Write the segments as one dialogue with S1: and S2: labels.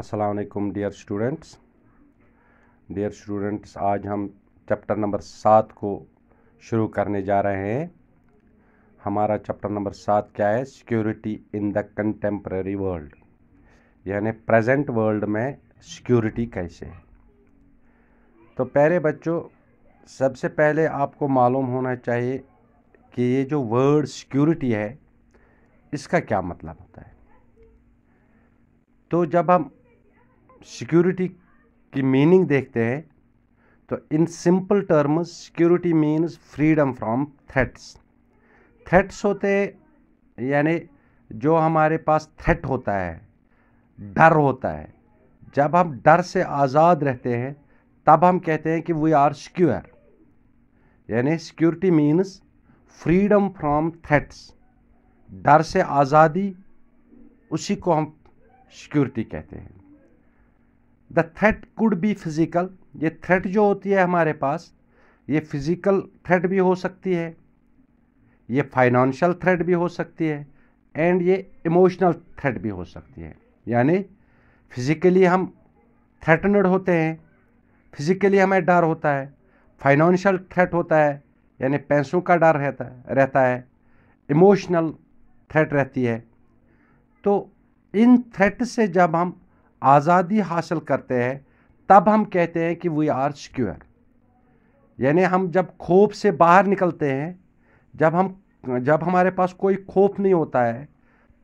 S1: असलकुम dear students dear students आज हम चैप्टर नंबर सात को शुरू करने जा रहे हैं हमारा चैप्टर नंबर सात क्या है security in the contemporary world यानी प्रेजेंट वर्ल्ड में सिक्योरिटी कैसे है तो पहले बच्चों सबसे पहले आपको मालूम होना चाहिए कि ये जो वर्ड सिक्योरिटी है इसका क्या मतलब होता है तो जब हम सिक्योरिटी की मीनिंग देखते हैं तो in simple terms security means freedom from threats threats होते यानी जो हमारे पास थ्रेट होता है डर होता है जब हम डर से आज़ाद रहते हैं तब हम कहते हैं कि वी आर सिक्योर यानी security means freedom from threats डर से आज़ादी उसी को हम सिक्योरिटी कहते हैं the threat could be physical ये थ्रेट जो होती है हमारे पास ये फिज़िकल थ्रेट भी हो सकती है ये फाइनेंशियल थ्रेट भी हो सकती है एंड ये इमोशनल थ्रेट भी हो सकती है यानी फिज़िकली हम थ्रेटनड होते हैं फिज़िकली हमें डर होता है फाइनेंशियल थ्रेट होता है यानी पैसों का डर रहता है रहता है इमोशनल थ्रेट रहती है तो इन थ्रेट से जब हम आज़ादी हासिल करते हैं तब हम कहते हैं कि वी आर सिक्योर यानी हम जब खोफ से बाहर निकलते हैं जब हम जब हमारे पास कोई खोफ नहीं होता है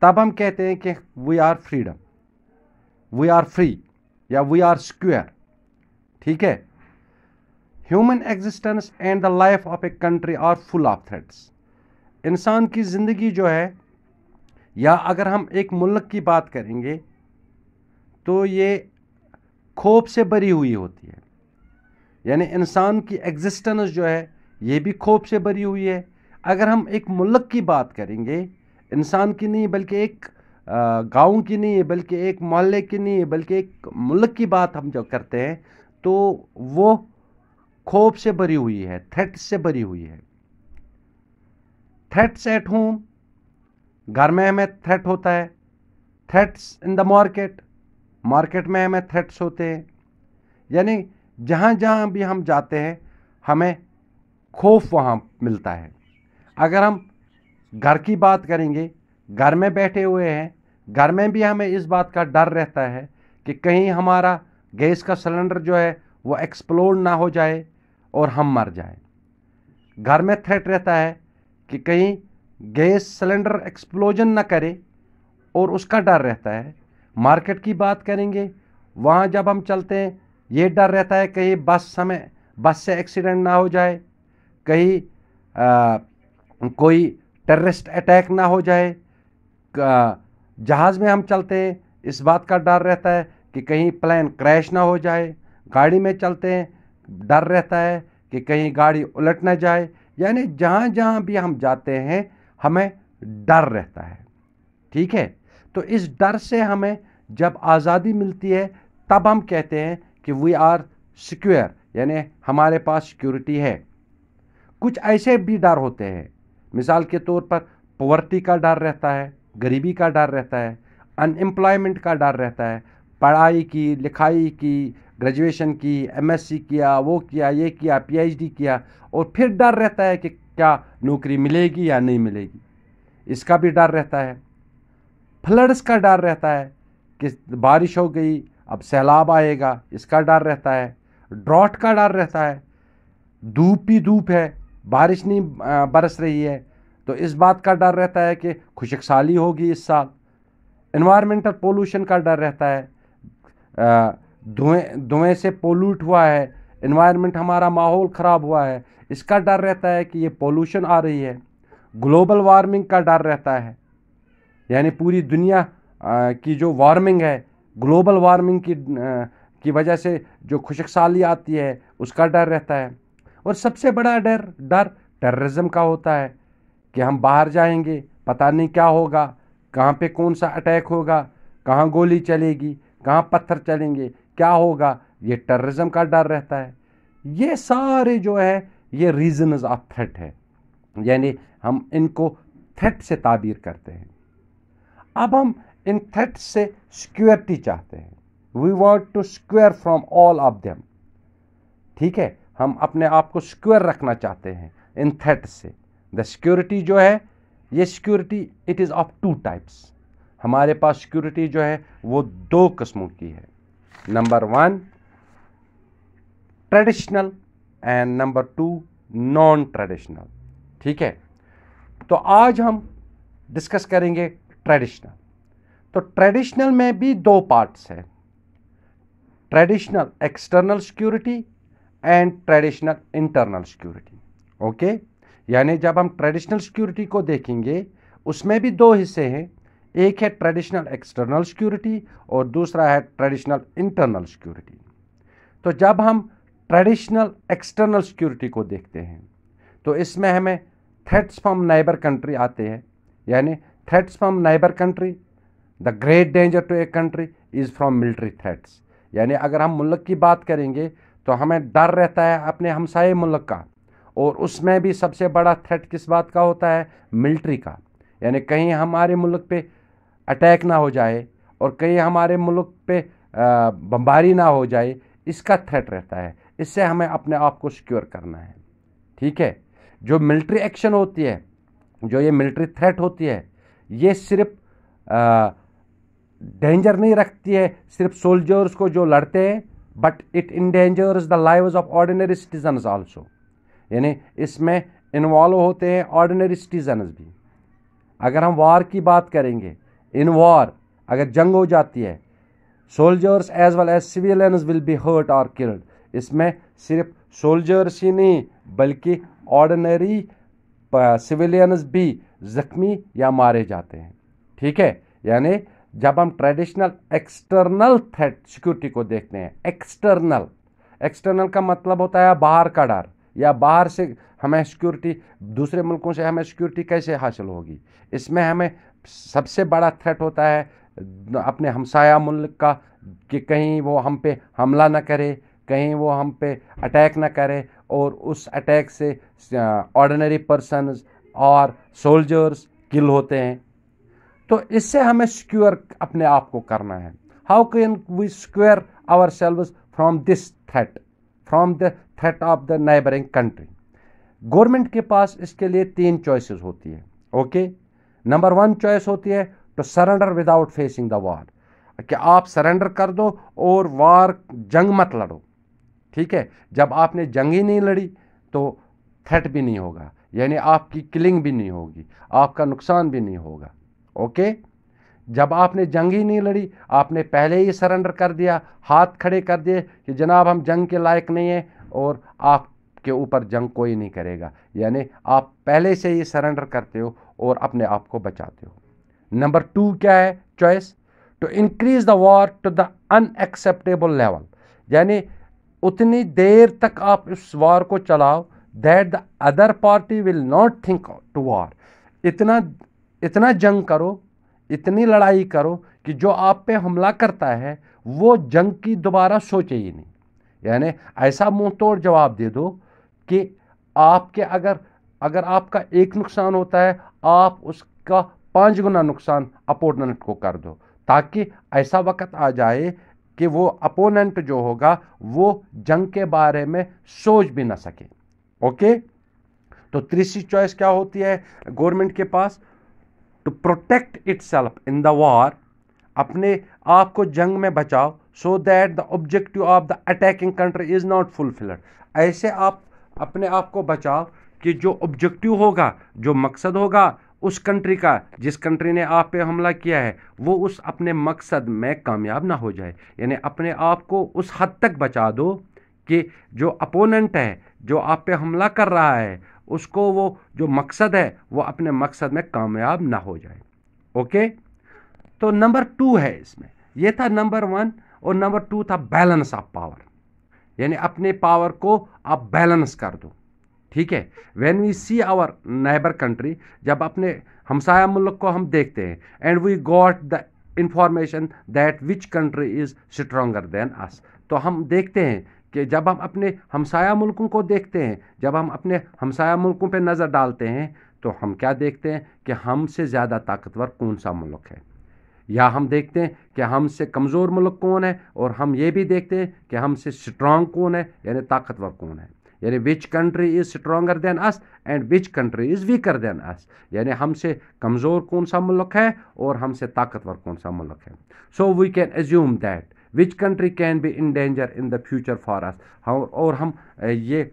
S1: तब हम कहते हैं कि we are freedom we are free या वी आर सिक्योर ठीक है human existence and the life of a country are full of threats इंसान की ज़िंदगी जो है या अगर हम एक मुल्क की बात करेंगे तो ये खोप से भरी हुई होती है यानी इंसान की एग्जिस्टेंस जो है ये भी खोप से भरी हुई है अगर हम एक मुल्क की बात करेंगे इंसान की नहीं बल्कि एक गांव की नहीं बल्कि एक मोहल्ले की नहीं बल्कि एक मुल्क की बात हम जो करते हैं तो वो खोप से भरी हुई है थ्रेट से भरी हुई है थ्रेट्स एट होम घर में हमें थ्रेट होता है threats in the market market में हमें थ्रेट्स होते हैं यानी जहाँ जहाँ भी हम जाते हैं हमें खौफ वहाँ मिलता है अगर हम घर की बात करेंगे घर में बैठे हुए हैं घर में भी हमें इस बात का डर रहता है कि कहीं हमारा गैस का सिलेंडर जो है वो एक्सप्लोड ना हो जाए और हम मर जाए घर में थ्रेट रहता है कि कहीं गैस सिलेंडर एक्सप्लोजन ना करे और उसका डर रहता है मार्केट की बात करेंगे वहाँ जब हम चलते हैं ये डर रहता है कहीं बस समय बस से एक्सीडेंट ना हो जाए कहीं कोई टेररिस्ट अटैक ना हो जाए जहाज़ में हम चलते हैं इस बात का डर रहता है कि कहीं प्लान क्रैश ना हो जाए गाड़ी में चलते हैं डर रहता है कि कहीं गाड़ी उलट ना जाए यानी जहाँ जहाँ भी हम जाते हैं हमें डर रहता है ठीक है तो इस डर से हमें जब आज़ादी मिलती है तब हम कहते हैं कि वी आर सिक्योर यानी हमारे पास सिक्योरिटी है कुछ ऐसे भी डर होते हैं मिसाल के तौर पर पॉवर्टी का डर रहता है गरीबी का डर रहता है अनएम्प्लॉयमेंट का डर रहता है पढ़ाई की लिखाई की ग्रेजुएशन की एमएससी किया वो किया ये किया पीएचडी किया और फिर डर रहता है कि क्या नौकरी मिलेगी या नहीं मिलेगी इसका भी डर रहता है फ्लड्स का डर रहता है कि बारिश हो गई अब सैलाब आएगा इसका डर रहता है ड्रॉट का डर रहता है धूप ही धूप है बारिश नहीं बरस रही है तो इस बात का डर रहता है कि खुशकसाली होगी इस साल इन्वायरमेंटल पोलूशन का डर रहता है धुएं धुएं से पोल्यूट हुआ है इन्वायरमेंट हमारा माहौल ख़राब हुआ है इसका डर रहता है कि ये पोल्यूशन आ रही है ग्लोबल वार्मिंग का डर रहता है यानी पूरी दुनिया की जो वार्मिंग है ग्लोबल वार्मिंग की की वजह से जो खुशक साली आती है उसका डर रहता है और सबसे बड़ा डर डर टेररिज्म का होता है कि हम बाहर जाएंगे पता नहीं क्या होगा कहाँ पे कौन सा अटैक होगा कहाँ गोली चलेगी कहाँ पत्थर चलेंगे क्या होगा ये टेररिज्म का डर रहता है ये सारे जो है ये रीजनज ऑफ थ्रेट है यानी हम इनको थ्रेट से ताबीर करते हैं अब हम इन थ्रेट से सिक्योरिटी चाहते हैं we want to square from all of them ठीक है हम अपने आप को सिक्योर रखना चाहते हैं इन थ्रेट से द सिक्योरिटी जो है ये security it is of two types हमारे पास सिक्योरिटी जो है वो दो किस्मों की है number one traditional and number two non traditional ठीक है तो आज हम डिस्कस करेंगे ट्रेडिशनल तो ट्रेडिशनल में भी दो पार्ट्स हैं traditional external security and traditional internal security okay यानी जब हम ट्रेडिशनल सिक्योरिटी को देखेंगे उसमें भी दो हिस्से हैं एक है ट्रेडिशनल एक्सटर्नल सिक्योरिटी और दूसरा है ट्रेडिशनल इंटरनल सिक्योरिटी तो जब हम ट्रेडिशनल एक्सटर्नल सिक्योरिटी को देखते हैं तो इसमें हमें थ्रेट्स फ्रॉम नाइबर कंट्री आते हैं यानी threats from neighbor country the great danger to a country is from military threats यानी अगर हम मुल्क की बात करेंगे तो हमें डर रहता है अपने हमसाए मुल्क का और उसमें भी सबसे बड़ा थ्रेट किस बात का होता है मिल्ट्री का यानी कहीं हमारे मुल्क पे अटैक ना हो जाए और कहीं हमारे मुल्क पे बमबारी ना हो जाए इसका थ्रेट रहता है इससे हमें अपने आप को सिक्योर करना है ठीक है जो मिल्ट्री एक्शन होती है जो ये मिल्ट्री थ्रेट होती है ये सिर्फ डेंजर नहीं रखती है सिर्फ सोल्जर्स को जो लड़ते हैं but it endangers the live of ordinary citizen also यानी इसमें इन्वॉल्व होते हैं ऑर्डिनरी सिटीजन्स भी अगर हम वार की बात करेंगे इन वॉर अगर जंग हो जाती है soldiers as well as civilians will be hurt और किल्ड इसमें सिर्फ सोल्जर्स ही नहीं बल्कि ऑर्डिनरी सिविलियंस भी ज़ख्मी या मारे जाते हैं ठीक है यानी जब हम ट्रेडिशनल एक्सटर्नल थ्रेट सिक्योरिटी को देखते हैं एक्सटर्नल एक्सटर्नल का मतलब होता है बाहर का डर या बाहर से हमें सिक्योरिटी दूसरे मुल्कों से हमें सिक्योरिटी कैसे हासिल होगी इसमें हमें सबसे बड़ा थ्रेट होता है अपने हमसाया मुल्क का कि कहीं वो हम पे हमला ना करे कहीं वो हम पे अटैक ना करे और उस अटैक से ऑर्डनरी पर्सनस और सोल्जर्स किल होते हैं तो इससे हमें सिक्योर अपने आप को करना है how can we secure ourselves from this threat from the threat of the neighbouring country government के पास इसके लिए तीन चॉइसेस होती है ओके नंबर वन चॉइस होती है to surrender without facing the war कि आप सरेंडर कर दो और वार जंग मत लड़ो ठीक है जब आपने जंग ही नहीं लड़ी तो थ्रेट भी नहीं होगा यानी आपकी किलिंग भी नहीं होगी आपका नुकसान भी नहीं होगा ओके जब आपने जंग ही नहीं लड़ी आपने पहले ही सरेंडर कर दिया हाथ खड़े कर दिए कि जनाब हम जंग के लायक नहीं हैं और आपके ऊपर जंग कोई नहीं करेगा यानी आप पहले से ही सरेंडर करते हो और अपने आप को बचाते हो नंबर टू क्या है choice to increase the war to the unacceptable level यानी उतनी देर तक आप इस वॉर को चलाओ that the other party will not think to war इतना इतना जंग करो इतनी लड़ाई करो कि जो आप पे हमला करता है वो जंग की दोबारा सोचे ही नहीं यानी ऐसा मुंह तोड़ जवाब दे दो कि आपके अगर अगर आपका एक नुकसान होता है आप उसका पाँच गुना नुकसान अपोनेंट को कर दो ताकि ऐसा वक्त आ जाए कि वो अपोनेंट जो होगा वो जंग के बारे में सोच भी ना सके ओके तो तीसरी चॉइस क्या होती है गवर्नमेंट के पास to protect itself in the war अपने आप को जंग में बचाओ so that the objective of the attacking country is not fulfilled ऐसे आप अपने आप को बचाओ कि जो ऑब्जेक्टिव होगा जो मकसद होगा उस कंट्री का जिस कंट्री ने आप पे हमला किया है वो उस अपने मकसद में कामयाब ना हो जाए यानी अपने आप को उस हद तक बचा दो कि जो अपोनेंट है जो आप पे हमला कर रहा है उसको वो जो मकसद है वो अपने मकसद में कामयाब ना हो जाए ओके तो नंबर टू है इसमें ये था नंबर वन और नंबर टू था बैलेंस ऑफ पावर यानी अपने पावर को आप बैलेंस कर दो ठीक है when we see our neighbour country जब अपने हमसाया मुल्क को हम देखते हैं and we got the information that which country is stronger than us तो हम देखते हैं कि जब हम अपने हमसाया मुल्कों को देखते हैं जब हम अपने हमसाया मुल्कों पर नज़र डालते हैं तो हम क्या देखते हैं कि हमसे ज़्यादा ताकतवर कौन सा मुल्क है या हम देखते हैं कि हमसे कमज़ोर मुल्क कौन है और हम ये भी देखते हैं कि हमसे स्ट्रांग कौन है यानी ताकतवर कौन है यानी which country is stronger than us and which country is weaker than us यानी हमसे कमज़ोर कौन सा मुल्क है और हमसे ताकतवर कौन सा मुल्क है so we can assume that which country can be in danger in the future for us हम और हम ये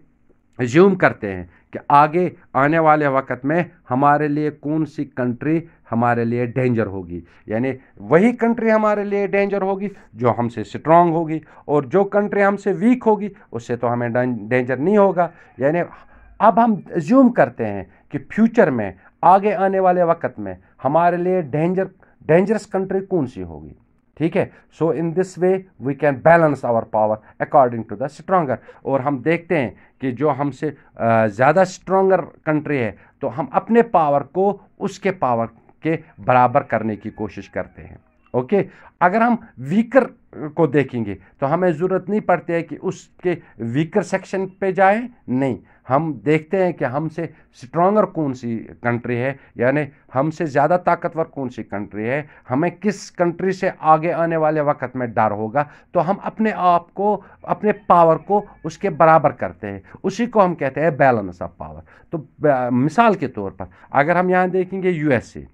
S1: ज्यूम करते हैं कि आगे आने वाले वक्त में हमारे लिए कौन सी कंट्री हमारे लिए डेंजर होगी यानी वही कंट्री हमारे लिए डेंजर होगी जो हमसे स्ट्रांग होगी और जो कंट्री हमसे वीक होगी उससे तो हमें डेंजर नहीं होगा यानी अब हम ज्यूम करते हैं कि फ्यूचर में आगे आने वाले वक्त में हमारे लिए डेंजर डेंजरस कंट्री कौन सी होगी ठीक है so in this way we can balance our power according to the stronger और हम देखते हैं कि जो हमसे ज़्यादा स्ट्रॉन्गर कंट्री है तो हम अपने पावर को उसके पावर के बराबर करने की कोशिश करते हैं ओके okay? अगर हम वीकर को देखेंगे तो हमें ज़रूरत नहीं पड़ती है कि उसके वीकर सेक्शन पे जाएं नहीं हम देखते हैं कि हमसे स्ट्रॉन्गर कौन सी कंट्री है यानी हमसे ज़्यादा ताकतवर कौन सी कंट्री है हमें किस कंट्री से आगे आने वाले वक्त में डर होगा तो हम अपने आप को अपने पावर को उसके बराबर करते हैं उसी को हम कहते हैं बैलेंस ऑफ पावर तो मिसाल के तौर पर अगर हम यहाँ देखेंगे यूएसए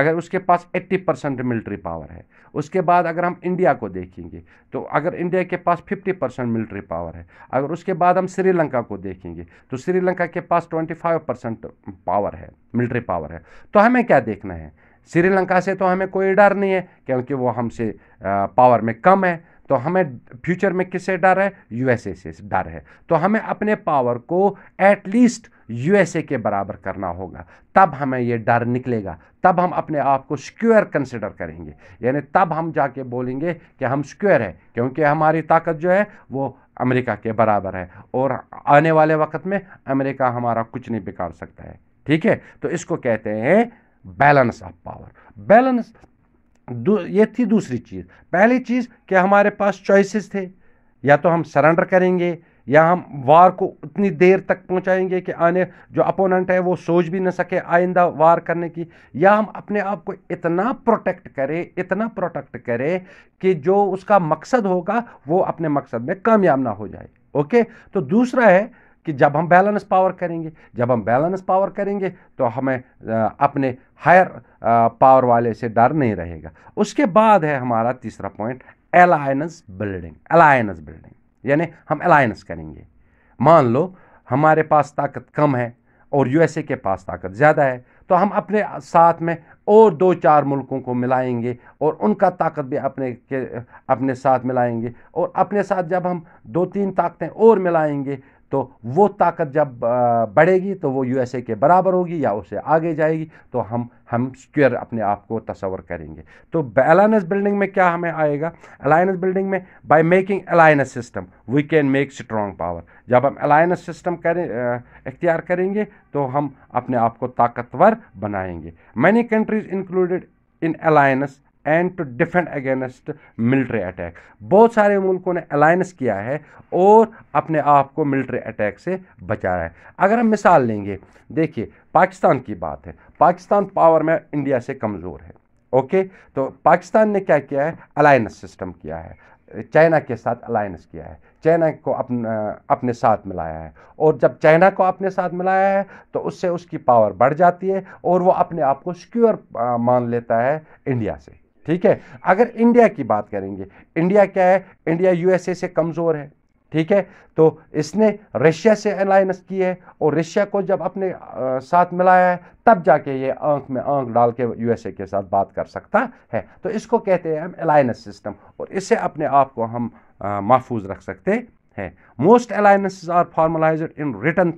S1: अगर उसके पास 80 परसेंट मिलिट्री पावर है उसके बाद अगर हम इंडिया को देखेंगे तो अगर इंडिया के पास 50 परसेंट मिलिट्री पावर है अगर उसके बाद हम श्रीलंका को देखेंगे तो श्रीलंका के पास 25 परसेंट पावर है मिलिट्री पावर है तो हमें क्या देखना है श्रीलंका से तो हमें कोई डर नहीं है क्योंकि वो हमसे पावर में कम है तो हमें फ्यूचर में किससे डर है यूएसए से डर है तो हमें अपने पावर को एटलीस्ट यूएसए के बराबर करना होगा तब हमें ये डर निकलेगा तब हम अपने आप को सिक्योर कंसिडर करेंगे यानी तब हम जाके बोलेंगे कि हम सिक्योर है क्योंकि हमारी ताकत जो है वो अमेरिका के बराबर है और आने वाले वक्त में अमेरिका हमारा कुछ नहीं बिगाड़ सकता है ठीक है तो इसको कहते हैं बैलेंस ऑफ पावर बैलेंस ये थी दूसरी चीज़ पहली चीज़ कि हमारे पास चॉइसेस थे या तो हम सरेंडर करेंगे या हम वार को उतनी देर तक पहुंचाएंगे कि आने जो अपोनेंट है वो सोच भी ना सके आइंदा वार करने की या हम अपने आप को इतना प्रोटेक्ट करें इतना प्रोटेक्ट करें कि जो उसका मकसद होगा वो अपने मकसद में कामयाब ना हो जाए ओके तो दूसरा है कि जब हम बैलेंस पावर करेंगे जब हम बैलेंस पावर करेंगे तो हमें अपने हायर पावर वाले से डर नहीं रहेगा उसके बाद है हमारा तीसरा point alliance building alliance building यानी हम अलायंस करेंगे मान लो हमारे पास ताकत कम है और यूएसए के पास ताकत ज़्यादा है तो हम अपने साथ में और दो चार मुल्कों को मिलाएंगे और उनका ताकत भी अपने के अपने साथ मिलाएंगे और अपने साथ जब हम दो तीन ताकतें और मिलाएंगे तो वो ताकत जब बढ़ेगी तो वो यूएसए के बराबर होगी या उसे आगे जाएगी तो हम हम स्क्वेयर अपने आप को तस्वर करेंगे तो अलाइनस बिल्डिंग में क्या हमें आएगा अलाइनस बिल्डिंग में by making alliance system we can make strong power जब हम अलाइनस सिस्टम करें इख्तियार करेंगे तो हम अपने आप को ताकतवर बनाएंगे many countries included in alliance and to defend against military attack बहुत सारे मुल्कों ने अलाइंस किया है और अपने आप को मिलिट्री अटैक से बचाया है अगर हम मिसाल लेंगे देखिए पाकिस्तान की बात है पाकिस्तान पावर में इंडिया से कमज़ोर है ओके तो पाकिस्तान ने क्या किया है अलाइंस सिस्टम किया है चाइना के साथ अलाइंस किया है चाइना को अपना अपने साथ मिलाया है और जब चाइना को अपने साथ मिलाया है तो उससे उसकी पावर बढ़ जाती है और वो अपने आप को सिक्योर मान लेता है इंडिया से ठीक है अगर इंडिया की बात करेंगे इंडिया क्या है इंडिया यूएसए से कमज़ोर है ठीक है तो इसने रशिया से अलायंस की है और रशिया को जब अपने साथ मिलाया है तब जाके ये आंख में आंख डाल के यूएसए के साथ बात कर सकता है तो इसको कहते हैं हम अलायंस सिस्टम और इससे अपने आप को हम महफूज रख सकते हैं most alliance are formalize in return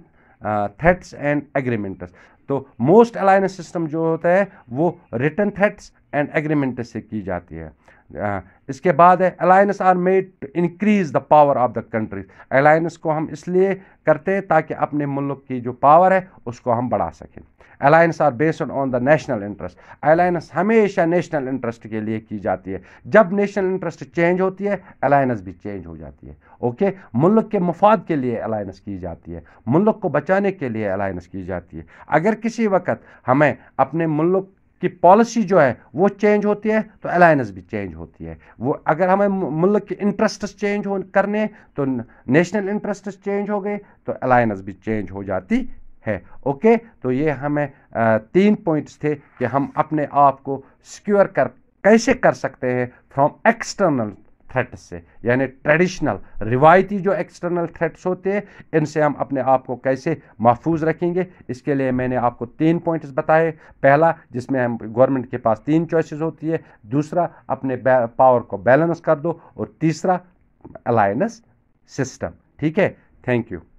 S1: threats and agreements तो मोस्ट अलायंस सिस्टम जो होता है वो रिटर्न थ्रेट्स एंड एग्रीमेंट से की जाती है इसके बाद है alliance are made to increase the power of the countries alliance को हम इसलिए करते हैं ताकि अपने मुल्क की जो पावर है उसको हम बढ़ा सकें alliance are based on the national interest alliance हमेशा नेशनल इंटरेस्ट के लिए की जाती है जब नेशनल इंटरेस्ट चेंज होती है अलायंस भी चेंज हो जाती है ओके मुल्क के मफाद के लिए अलायंस की जाती है मुल्क को बचाने के लिए अलायंस की जाती है अगर किसी वक्त हमें अपने मुल्क कि पॉलिसी जो है वो चेंज होती है तो अलायंस भी चेंज होती है वो अगर हमें मुल्क के इंटरेस्ट्स चेंज हो करने तो नेशनल इंटरेस्ट्स चेंज हो गए तो अलायंस भी चेंज हो जाती है ओके तो ये हमें तीन पॉइंट्स थे कि हम अपने आप को सिक्योर कर कैसे कर सकते हैं फ्रॉम एक्सटर्नल थ्रेट्स से यानी ट्रेडिशनल रिवायती जो एक्सटर्नल थ्रेट्स होते हैं इनसे हम अपने आप को कैसे महफूज रखेंगे इसके लिए मैंने आपको तीन पॉइंट्स बताए पहला जिसमें हम गवर्नमेंट के पास तीन चॉइसेस होती है दूसरा अपने पावर को बैलेंस कर दो और तीसरा अलायंस सिस्टम ठीक है थैंक यू